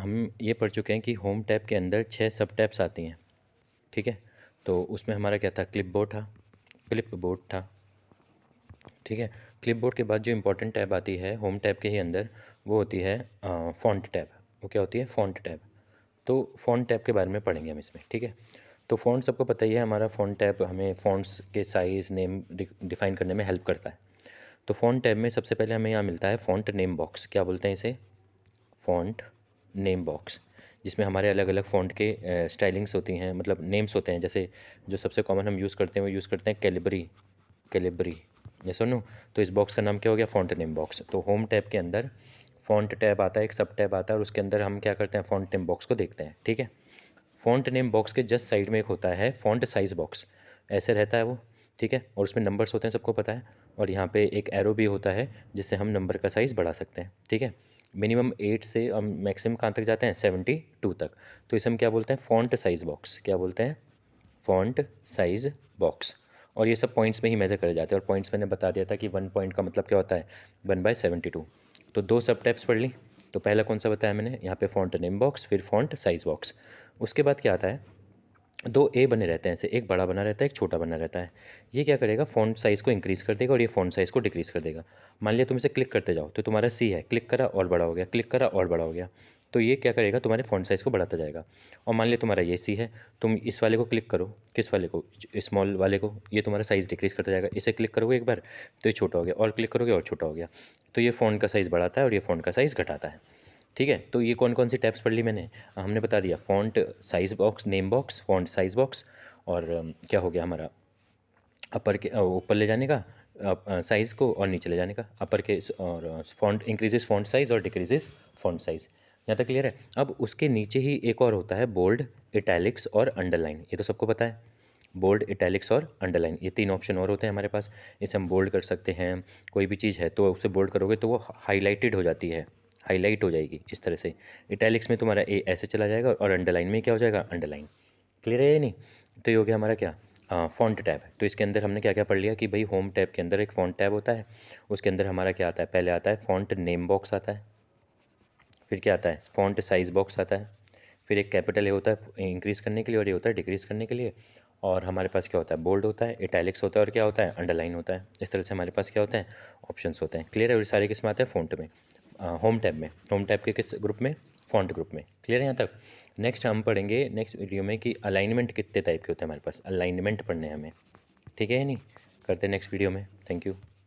हम ये पढ़ चुके हैं कि होम टैब के अंदर छः सब टैब्स आती हैं ठीक है तो उसमें हमारा क्या था क्लिप बोर्ड था क्लिप बोर्ड था ठीक है क्लिप बोर्ड के बाद जो इम्पोर्टेंट टैब आती है होम टैब के ही अंदर वो होती है फ़ॉन्ट टैब वो क्या होती है फ़ॉन्ट टैब तो फ़ॉन्ट टैब के बारे में पढ़ेंगे हम इसमें ठीक है तो फ़ॉन्ट सबको पता ही है हमारा फ़ॉन्ट टैब हमें फ़ॉन्ट्स के साइज़ नेम डिफ़ाइन करने में हेल्प करता है तो फ़ॉन्ट टैब में सबसे पहले हमें यहाँ मिलता है फ़ॉन्ट नेम बॉक्स क्या बोलते हैं इसे फ़ॉन्ट नेम बॉक्स जिसमें हमारे अलग अलग फ़ॉन्ट के स्टाइलिंग्स होती हैं मतलब नेम्स होते हैं जैसे जो सबसे कॉमन हम यूज़ करते हैं वो यूज़ करते हैं कैलिबरी कैलिबरी ये सुनो तो इस बॉक्स का नाम क्या हो गया फ़ॉन्ट नेम बॉक्स तो होम टैब के अंदर फ़ॉन्ट टैब आता है एक सब टैब आता है और उसके अंदर हम क्या करते हैं फ़ॉन्ट नेम बॉक्स को देखते हैं ठीक है फ़ॉन्ट नेम बॉक्स के जस्ट साइड में एक होता है फ़ॉन्ट साइज़ बॉक्स ऐसे रहता है वो ठीक है और उसमें नंबर्स होते हैं सबको पता है और यहाँ पे एक एरो भी होता है जिससे हम नंबर का साइज़ बढ़ा सकते हैं ठीक है मिनिमम एट से हम मैक्सिमम कहाँ तक जाते हैं सेवेंटी टू तक तो इसे हम क्या बोलते हैं फॉन्ट साइज़ बॉक्स क्या बोलते हैं फॉन्ट साइज़ बॉक्स और ये सब पॉइंट्स में ही मेज़र करे जाते हैं और पॉइंट्स मैंने बता दिया था कि वन पॉइंट का मतलब क्या होता है वन बाय सेवेंटी टू तो दो सब टैप्स पढ़ ली तो पहला कौन सा बताया मैंने यहाँ पे फॉन्ट नेम बॉक्स फिर फॉन्ट साइज़ बॉक्स उसके बाद क्या आता है दो ए बने रहते हैं ऐसे एक बड़ा बना रहता है एक छोटा बना रहता है ये क्या करेगा फ़ॉन्ट साइज़ को इंक्रीज़ कर देगा और ये फ़ॉन्ट साइज़ को डिक्रीज़ कर देगा मान लिया तुम इसे क्लिक करते जाओ तो तुम्हारा सी है क्लिक करा और बड़ा हो गया क्लिक करा और बड़ा हो गया तो ये क्या करेगा तुम्हारे फ़ॉन्ट साइज़ को बढ़ाता जाएगा और मान लिया तुम्हारा ये सी है तुम इस वाले को क्लिक करो किस वाले को स्मॉल वाले को ये तुम्हारा साइज़ डिक्रीज़ करता जाएगा इसे क्लिक करोगे एक बार तो ये छोटा हो गया और क्लिक करोगे और छोटा हो गया तो ये फ़ोन का साइज़ बढ़ाता है और ये फ़ोन का साइज़ घटाता है ठीक है तो ये कौन कौन से टैब्स पढ़ ली मैंने हमने बता दिया font size box name box font size box और क्या हो गया हमारा अपर के ऊपर ले जाने का साइज़ को और नीचे ले जाने का अपर के और फॉन्ट इंक्रीजेज फॉन्ट साइज़ और डिक्रीजेज फॉन्ट साइज़ यहाँ तक क्लियर है अब उसके नीचे ही एक और होता है बोल्ड इटैलिक्स और अंडरलाइन ये तो सबको पता है बोल्ड इटैलिक्स और अंडरलाइन ये तीन ऑप्शन और होते हैं हमारे पास इसे हम बोल्ड कर सकते हैं कोई भी चीज़ है तो उसे बोल्ड करोगे तो वो हाईलाइटेड हो जाती है हाईलाइट हो जाएगी इस तरह से इटैलिक्स में तुम्हारा ए ऐसे चला जाएगा और अंडरलाइन में क्या हो जाएगा अंडरलाइन क्लियर है या नहीं तो ये हो गया हमारा क्या फ़ॉन्ट टैब तो इसके अंदर हमने क्या क्या पढ़ लिया कि भाई होम टैब के अंदर एक फ़ॉन्ट टैब होता है उसके अंदर हमारा क्या आता है पहले आता है फ़ॉन्ट नेम बॉक्स आता है फिर क्या आता है फ़ॉन्ट साइज़ बॉक्स आता है फिर एक कैपिटल ये होता है इंक्रीज़ करने के लिए और ये होता है डिक्रीज़ करने के लिए और हमारे पास क्या होता है बोल्ड होता है इटैलिक्स होता है और क्या होता है अंडरलाइन होता है इस तरह से हमारे पास क्या होता है ऑप्शंस होते हैं क्लियर है और सारे किस्म आते हैं फ़ॉन्ट में होम टैब में होम टैब के किस ग्रुप में फॉन्ट ग्रुप में क्लियर है यहाँ तक नेक्स्ट हम पढ़ेंगे नेक्स्ट वीडियो में कि अलाइनमेंट कितने टाइप के होते हैं हमारे पास अलाइनमेंट पढ़ने हमें ठीक है नहीं करते नेक्स्ट वीडियो में थैंक यू